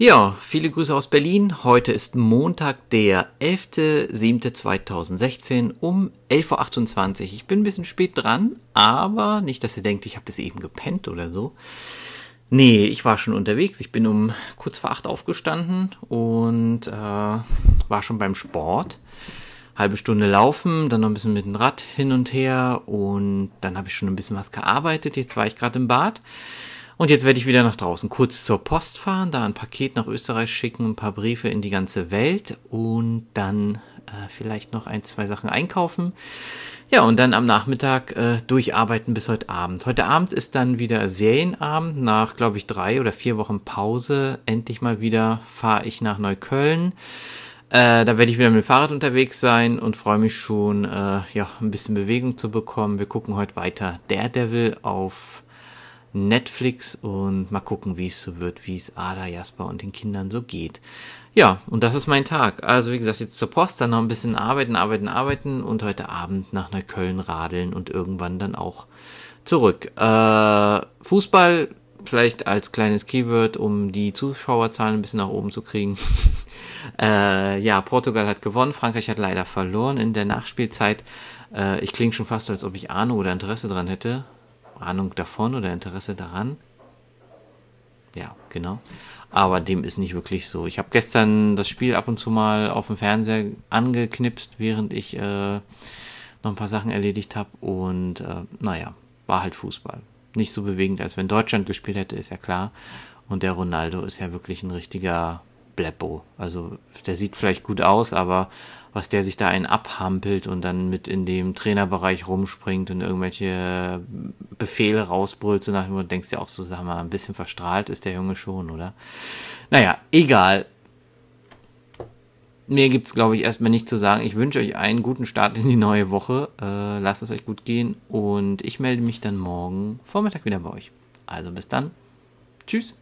Ja, viele Grüße aus Berlin. Heute ist Montag, der 11.07.2016 um 11.28 Uhr. Ich bin ein bisschen spät dran, aber nicht, dass ihr denkt, ich habe bis eben gepennt oder so. Nee, ich war schon unterwegs. Ich bin um kurz vor acht aufgestanden und äh, war schon beim Sport. Halbe Stunde laufen, dann noch ein bisschen mit dem Rad hin und her und dann habe ich schon ein bisschen was gearbeitet. Jetzt war ich gerade im Bad und jetzt werde ich wieder nach draußen kurz zur Post fahren, da ein Paket nach Österreich schicken, ein paar Briefe in die ganze Welt und dann äh, vielleicht noch ein, zwei Sachen einkaufen. Ja, und dann am Nachmittag äh, durcharbeiten bis heute Abend. Heute Abend ist dann wieder Serienabend. Nach, glaube ich, drei oder vier Wochen Pause endlich mal wieder fahre ich nach Neukölln. Äh, da werde ich wieder mit dem Fahrrad unterwegs sein und freue mich schon, äh, ja, ein bisschen Bewegung zu bekommen. Wir gucken heute weiter Daredevil auf Netflix und mal gucken, wie es so wird, wie es Ada, Jasper und den Kindern so geht. Ja, und das ist mein Tag. Also wie gesagt, jetzt zur Post, dann noch ein bisschen arbeiten, arbeiten, arbeiten und heute Abend nach Neukölln radeln und irgendwann dann auch zurück. Äh, Fußball vielleicht als kleines Keyword, um die Zuschauerzahlen ein bisschen nach oben zu kriegen. äh, ja, Portugal hat gewonnen, Frankreich hat leider verloren in der Nachspielzeit. Äh, ich klinge schon fast, als ob ich Ahnung oder Interesse dran hätte. Ahnung davon oder Interesse daran. Ja, genau. Aber dem ist nicht wirklich so. Ich habe gestern das Spiel ab und zu mal auf dem Fernseher angeknipst, während ich äh, noch ein paar Sachen erledigt habe. Und äh, naja, war halt Fußball. Nicht so bewegend, als wenn Deutschland gespielt hätte, ist ja klar. Und der Ronaldo ist ja wirklich ein richtiger Bleppo. Also der sieht vielleicht gut aus, aber was der sich da einen abhampelt und dann mit in dem Trainerbereich rumspringt und irgendwelche äh, Befehle rausbrüllt, so nach dem und denkst ja auch so, sag mal, ein bisschen verstrahlt ist der Junge schon, oder? Naja, egal. Mehr es, glaube ich, erstmal nicht zu sagen. Ich wünsche euch einen guten Start in die neue Woche. Äh, lasst es euch gut gehen und ich melde mich dann morgen Vormittag wieder bei euch. Also bis dann. Tschüss.